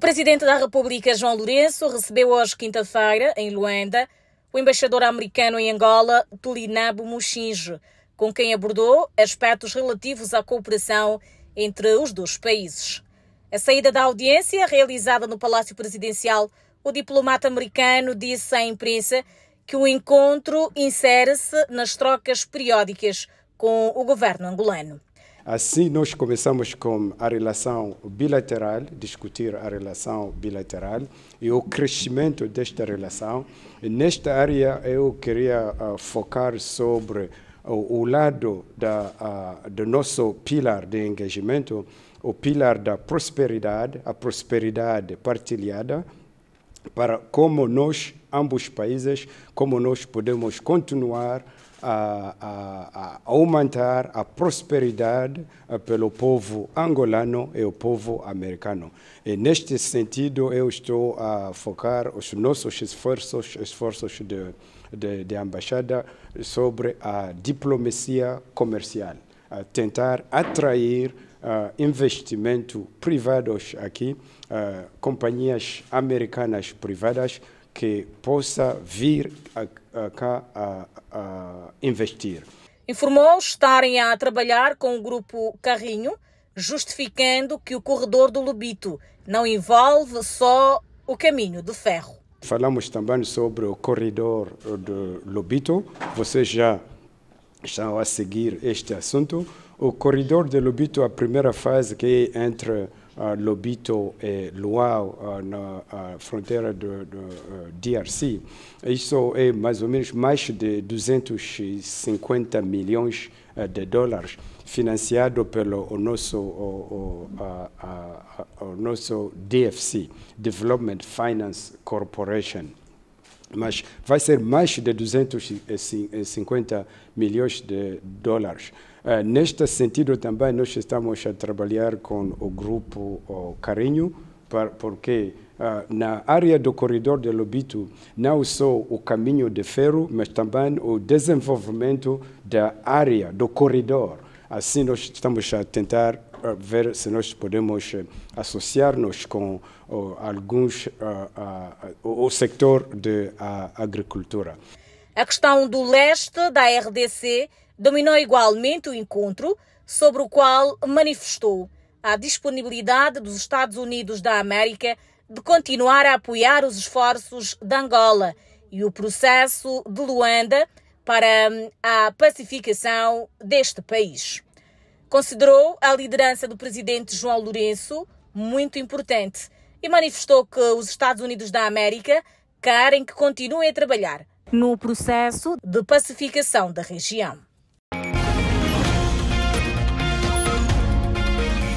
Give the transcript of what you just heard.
Presidente da República, João Lourenço, recebeu hoje, quinta-feira, em Luanda, o embaixador americano em Angola, Tulinabo Muxinge, com quem abordou aspectos relativos à cooperação entre os dois países. A saída da audiência, realizada no Palácio Presidencial, o diplomata americano disse à imprensa que o encontro insere-se nas trocas periódicas com o governo angolano. Assim, nós começamos com a relação bilateral, discutir a relação bilateral e o crescimento desta relação. E nesta área, eu queria uh, focar sobre uh, o lado da, uh, do nosso pilar de engajamento, o pilar da prosperidade, a prosperidade partilhada, para como nós ambos países, como nós podemos continuar a, a, a, aumentar a prosperidade eh, pelo povo angolano e o povo americano. E neste sentido, eu estou a focar os nossos esforços, esforços de, de, de embaixada sobre a diplomacia comercial, a tentar atrair Uh, investimento privados aqui, uh, companhias americanas privadas que possa vir cá a, a, investir. Informou estarem a trabalhar com o grupo Carrinho, justificando que o corredor do Lubito não envolve só o caminho de ferro. Falamos também sobre o corredor do Lubito. Vocês já estão a seguir este assunto. O corredor do Lubito, a primeira fase que é entre ah, Lobito e Luau ah, na ah, fronteira do, do DRC. Isso é mais ou menos mais de 250 milhões de dólares financiado pelo o nosso, o, o, a, a, a, o nosso DFC, Development Finance Corporation mas vai ser mais de 250 eh, milhões de dólares. Uh, neste sentido, também nós estamos a trabalhar com o grupo Carinho, porque uh, na área do corredor de Lobito, não só o caminho de ferro, mas também o desenvolvimento da área do corredor. Assim, nós estamos a tentar eh, ver se nós podemos eh, associar-nos com eh, alguns uh, uh, o setor da agricultura. A questão do leste da RDC dominou igualmente o encontro, sobre o qual manifestou a disponibilidade dos Estados Unidos da América de continuar a apoiar os esforços de Angola e o processo de Luanda para hum, a pacificação deste país. Considerou a liderança do presidente João Lourenço muito importante e manifestou que os Estados Unidos da América querem que continuem a trabalhar no processo de pacificação da região.